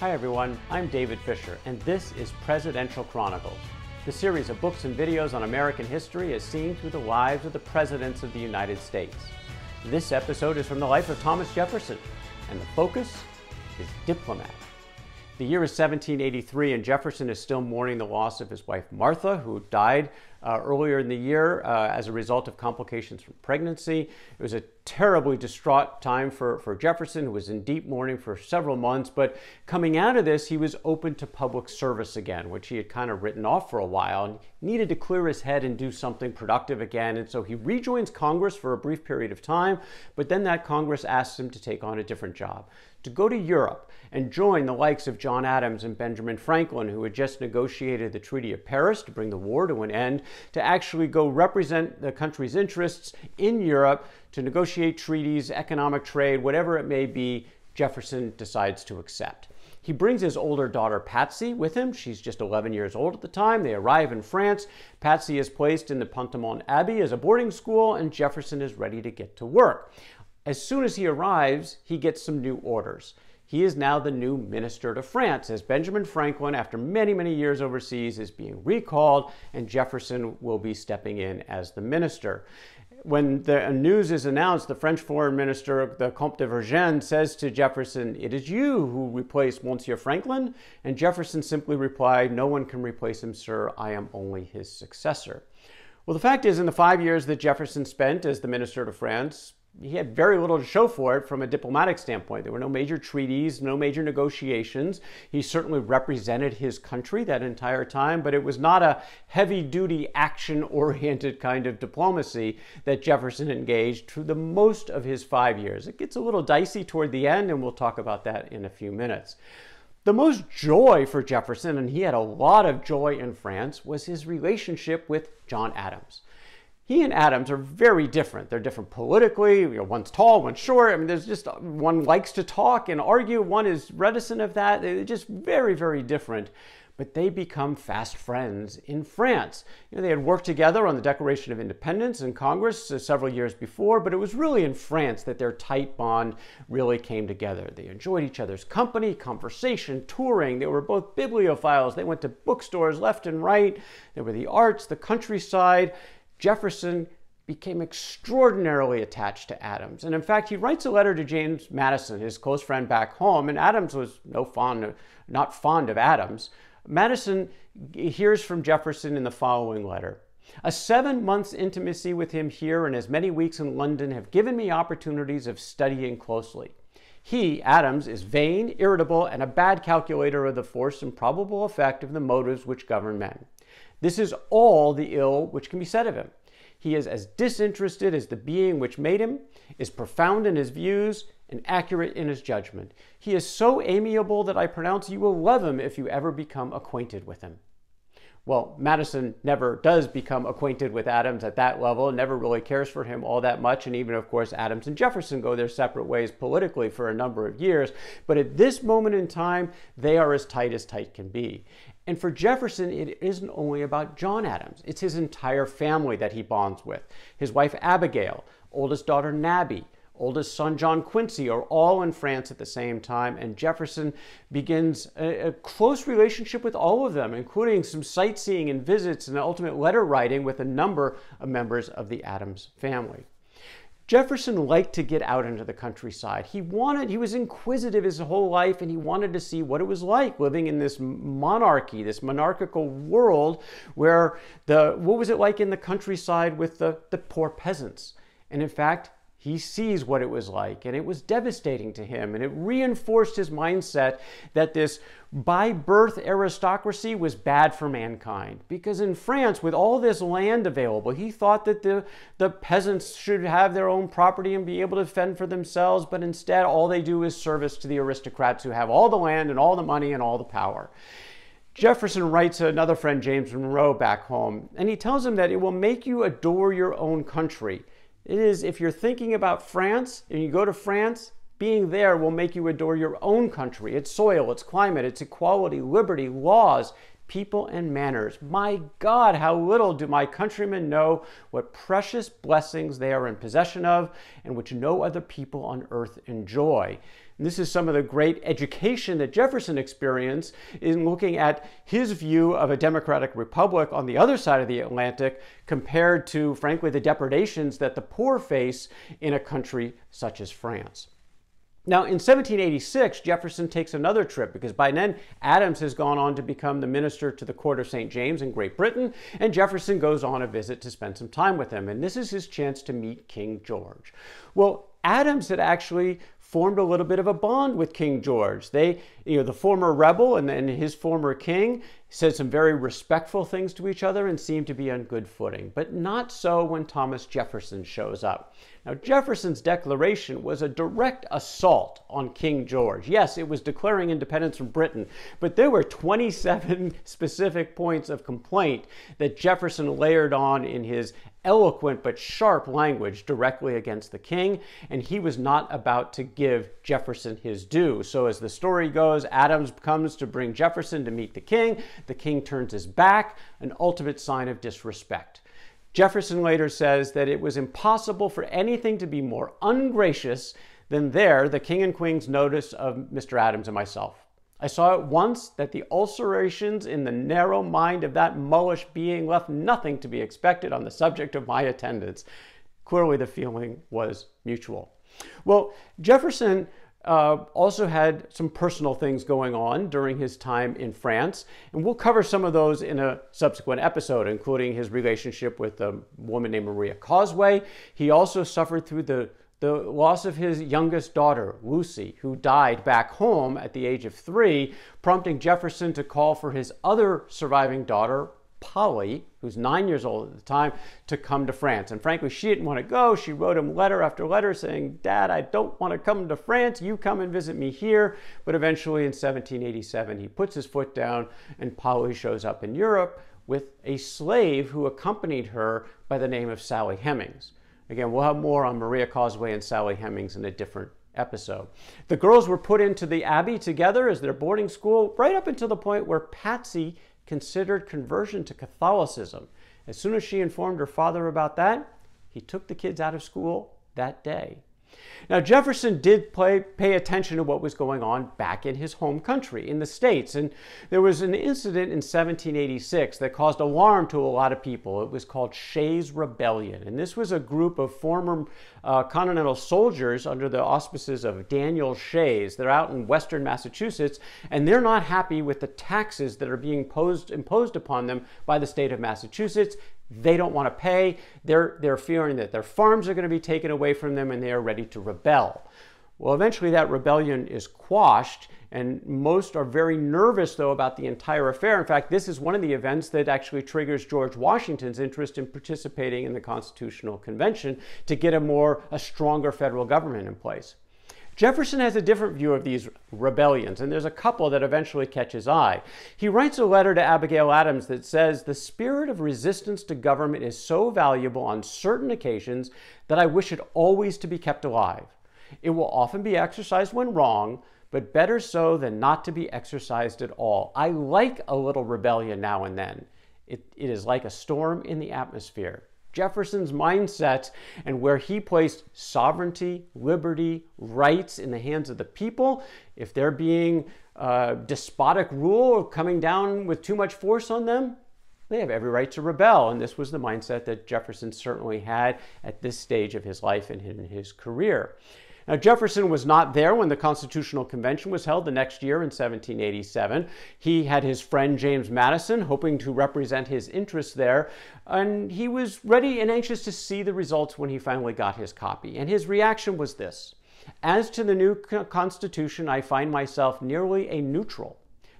Hi everyone, I'm David Fisher, and this is Presidential Chronicles, the series of books and videos on American history as seen through the lives of the presidents of the United States. This episode is from the life of Thomas Jefferson, and the focus is diplomat. The year is 1783, and Jefferson is still mourning the loss of his wife Martha, who died uh, earlier in the year uh, as a result of complications from pregnancy. It was a terribly distraught time for, for Jefferson, who was in deep mourning for several months. But coming out of this, he was open to public service again, which he had kind of written off for a while and needed to clear his head and do something productive again. And so he rejoins Congress for a brief period of time, but then that Congress asks him to take on a different job, to go to Europe and join the likes of John Adams and Benjamin Franklin, who had just negotiated the Treaty of Paris to bring the war to an end, to actually go represent the country's interests in Europe to negotiate treaties, economic trade, whatever it may be, Jefferson decides to accept. He brings his older daughter Patsy with him. She's just 11 years old at the time. They arrive in France. Patsy is placed in the Pantamon Abbey as a boarding school, and Jefferson is ready to get to work. As soon as he arrives, he gets some new orders. He is now the new minister to France, as Benjamin Franklin, after many, many years overseas, is being recalled, and Jefferson will be stepping in as the minister. When the news is announced, the French foreign minister, the Comte de Vergennes, says to Jefferson, It is you who replace Monsieur Franklin. And Jefferson simply replied, No one can replace him, sir. I am only his successor. Well, the fact is, in the five years that Jefferson spent as the minister to France, he had very little to show for it from a diplomatic standpoint. There were no major treaties, no major negotiations. He certainly represented his country that entire time, but it was not a heavy duty, action oriented kind of diplomacy that Jefferson engaged through the most of his five years. It gets a little dicey toward the end, and we'll talk about that in a few minutes. The most joy for Jefferson, and he had a lot of joy in France, was his relationship with John Adams he and Adams are very different. They're different politically. You know, one's tall, one's short. I mean, there's just one likes to talk and argue. One is reticent of that. They're just very, very different. But they become fast friends in France. You know, they had worked together on the Declaration of Independence in Congress uh, several years before, but it was really in France that their tight bond really came together. They enjoyed each other's company, conversation, touring. They were both bibliophiles. They went to bookstores left and right. They were the arts, the countryside. Jefferson became extraordinarily attached to Adams. And in fact, he writes a letter to James Madison, his close friend back home, and Adams was no fond of, not fond of Adams. Madison hears from Jefferson in the following letter. A seven months intimacy with him here and as many weeks in London have given me opportunities of studying closely. He, Adams, is vain, irritable, and a bad calculator of the force and probable effect of the motives which govern men. This is all the ill which can be said of him. He is as disinterested as the being which made him, is profound in his views, and accurate in his judgment. He is so amiable that I pronounce you will love him if you ever become acquainted with him. Well, Madison never does become acquainted with Adams at that level, never really cares for him all that much. And even, of course, Adams and Jefferson go their separate ways politically for a number of years. But at this moment in time, they are as tight as tight can be. And for Jefferson, it isn't only about John Adams, it's his entire family that he bonds with. His wife Abigail, oldest daughter Nabby, oldest son John Quincy are all in France at the same time, and Jefferson begins a, a, close relationship with all of them, including some sightseeing and visits and ultimate letter writing with a number of members of the Adams family. Jefferson liked to get out into the countryside. He wanted, he was inquisitive his whole life and he wanted to see what it was like living in this monarchy, this monarchical world where the, what was it like in the countryside with the, the poor peasants? And in fact, he sees what it was like, and it was devastating to him, and it reinforced his mindset that this by birth aristocracy was bad for mankind. Because in France, with all this land available, he thought that the, the peasants should have their own property and be able to fend for themselves, but instead, all they do is service to the aristocrats who have all the land and all the money and all the power. Jefferson writes to another friend, James Monroe, back home, and he tells him that it will make you adore your own country it is if you're thinking about France and you go to France, being there will make you adore your own country, its soil, its climate, its equality, liberty, laws, people, and manners. My God, how little do my countrymen know what precious blessings they are in possession of and which no other people on earth enjoy. And this is some of the great education that Jefferson experienced in looking at his view of a democratic republic on the other side of the Atlantic compared to, frankly, the depredations that the poor face in a country such as France. Now, in 1786, Jefferson takes another trip because by then Adams has gone on to become the minister to the court of St. James in Great Britain, and Jefferson goes on a visit to spend some time with him. And this is his chance to meet King George. Well, Adams had actually formed a little bit of a bond with King George. They, you know, the former rebel and, then his former king said some very respectful things to each other and seemed to be on good footing, but not so when Thomas Jefferson shows up. Now, Jefferson's declaration was a direct assault on King George. Yes, it was declaring independence from Britain, but there were 27 specific points of complaint that Jefferson layered on in his eloquent but sharp language directly against the king, and he was not about to give Jefferson his due. So, as the story goes, Adams comes to bring Jefferson to meet the king. The king turns his back, an ultimate sign of disrespect. Jefferson later says that it was impossible for anything to be more ungracious than there, the king and queen's notice of Mr. Adams and myself. I saw at once that the ulcerations in the narrow mind of that mulish being left nothing to be expected on the subject of my attendance. Clearly, the feeling was mutual. Well, Jefferson uh, also had some personal things going on during his time in France, and we'll cover some of those in a subsequent episode, including his relationship with a woman named Maria Causeway. He also suffered through the the loss of his youngest daughter, Lucy, who died back home at the age of three, prompting Jefferson to call for his other surviving daughter, Polly, who's nine years old at the time, to come to France. And frankly, she didn't want to go. She wrote him letter after letter saying, Dad, I don't want to come to France. You come and visit me here. But eventually in 1787, he puts his foot down and Polly shows up in Europe with a slave who accompanied her by the name of Sally Hemings. Again, we'll have more on Maria Causeway and Sally Hemings in a different episode. The girls were put into the Abbey together as their boarding school right up until the point where Patsy considered conversion to Catholicism. As soon as she informed her father about that, he took the kids out of school that day. Now, Jefferson did play, pay attention to what was going on back in his home country, in the States, and there was an incident in 1786 that caused alarm to a lot of people. It was called Shays' Rebellion, and this was a group of former uh, Continental soldiers under the auspices of Daniel Shays. They're out in western Massachusetts, and they're not happy with the taxes that are being posed, imposed upon them by the state of Massachusetts, they don't want to pay. They're, they're fearing that their farms are going to be taken away from them and they are ready to rebel. Well, eventually that rebellion is quashed, and most are very nervous, though, about the entire affair. In fact, this is one of the events that actually triggers George Washington's interest in participating in the Constitutional Convention to get a more, a stronger federal government in place. Jefferson has a different view of these rebellions, and there's a couple that eventually catch his eye. He writes a letter to Abigail Adams that says, The spirit of resistance to government is so valuable on certain occasions that I wish it always to be kept alive. It will often be exercised when wrong, but better so than not to be exercised at all. I like a little rebellion now and then. It, it is like a storm in the atmosphere. Jefferson's mindset and where he placed sovereignty, liberty, rights in the hands of the people. If they're being uh, despotic rule or coming down with too much force on them, they have every right to rebel. And this was the mindset that Jefferson certainly had at this stage of his life and in his career. Now, Jefferson was not there when the Constitutional Convention was held the next year in 1787. He had his friend James Madison hoping to represent his interests there, and he was ready and anxious to see the results when he finally got his copy. And his reaction was this As to the new Constitution, I find myself nearly a neutral.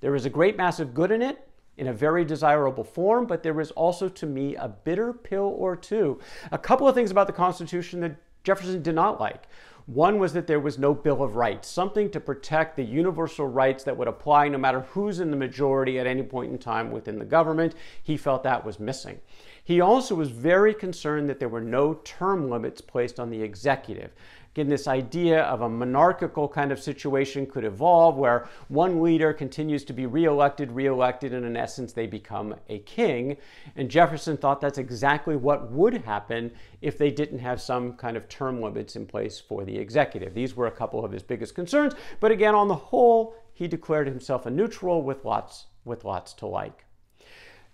There is a great mass of good in it, in a very desirable form, but there is also to me a bitter pill or two. A couple of things about the Constitution that Jefferson did not like. One was that there was no Bill of Rights, something to protect the universal rights that would apply no matter who's in the majority at any point in time within the government. He felt that was missing. He also was very concerned that there were no term limits placed on the executive. Again, this idea of a monarchical kind of situation could evolve where one leader continues to be reelected, reelected, and in essence, they become a king. And Jefferson thought that's exactly what would happen if they didn't have some kind of term limits in place for the executive. These were a couple of his biggest concerns. But again, on the whole, he declared himself a neutral with lots, with lots to like.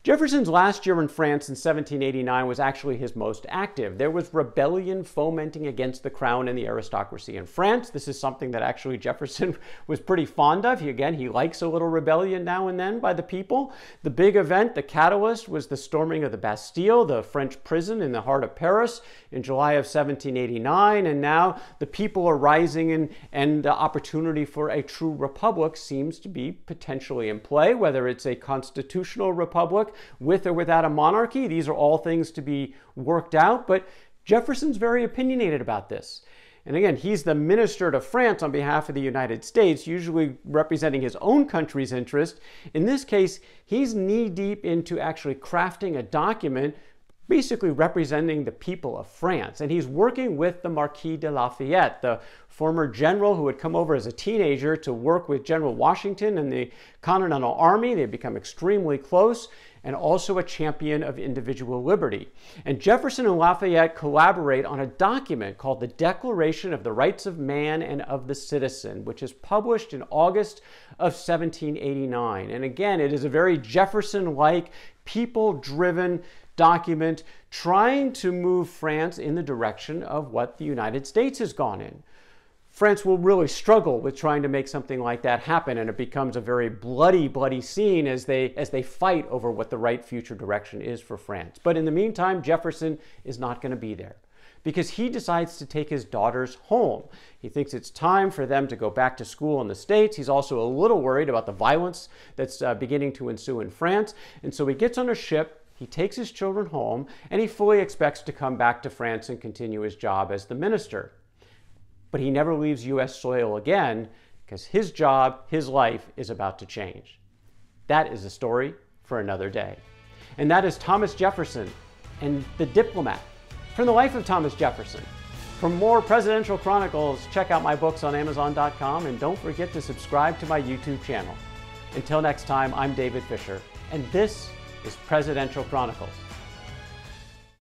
Jefferson's last year in France in 1789 was actually his most active. There was rebellion fomenting against the crown and the aristocracy in France. This is something that actually Jefferson was pretty fond of. He, again, he likes a little rebellion now and then by the people. The big event, the catalyst, was the storming of the Bastille, the French prison in the heart of Paris in July of 1789. And now the people are rising and, and the opportunity for a true republic seems to be potentially in play, whether it's a constitutional republic with or without a monarchy. These are all things to be worked out, but Jefferson's very opinionated about this. And again, he's the minister to France on behalf of the United States, usually representing his own country's interest. In this case, he's knee deep into actually crafting a document basically representing the people of France. And he's working with the Marquis de Lafayette, the former general who had come over as a teenager to work with General Washington and the Continental Army. They become extremely close and also a champion of individual liberty. And Jefferson and Lafayette collaborate on a document called the Declaration of the Rights of Man and of the Citizen, which is published in August of 1789. And again, it is a very Jefferson like, people driven document trying to move France in the direction of what the United States has gone in France will really struggle with trying to make something like that happen, and it becomes a very bloody, bloody scene as they as they fight over what the right future direction is for France. But in the meantime, Jefferson is not going to be there because he decides to take his daughters home. He thinks it's time for them to go back to school in the States. He's also a little worried about the violence that's uh, beginning to ensue in France. And so he gets on a ship, he takes his children home, and he fully expects to come back to France and continue his job as the minister but he never leaves U.S. soil again because his job, his life is about to change. That is a story for another day. And that is Thomas Jefferson and the diplomat. From the life of Thomas Jefferson. For more presidential chronicles, check out my books on Amazon.com and don't forget to subscribe to my YouTube channel. Until next time, I'm David Fisher, and this is Presidential Chronicles.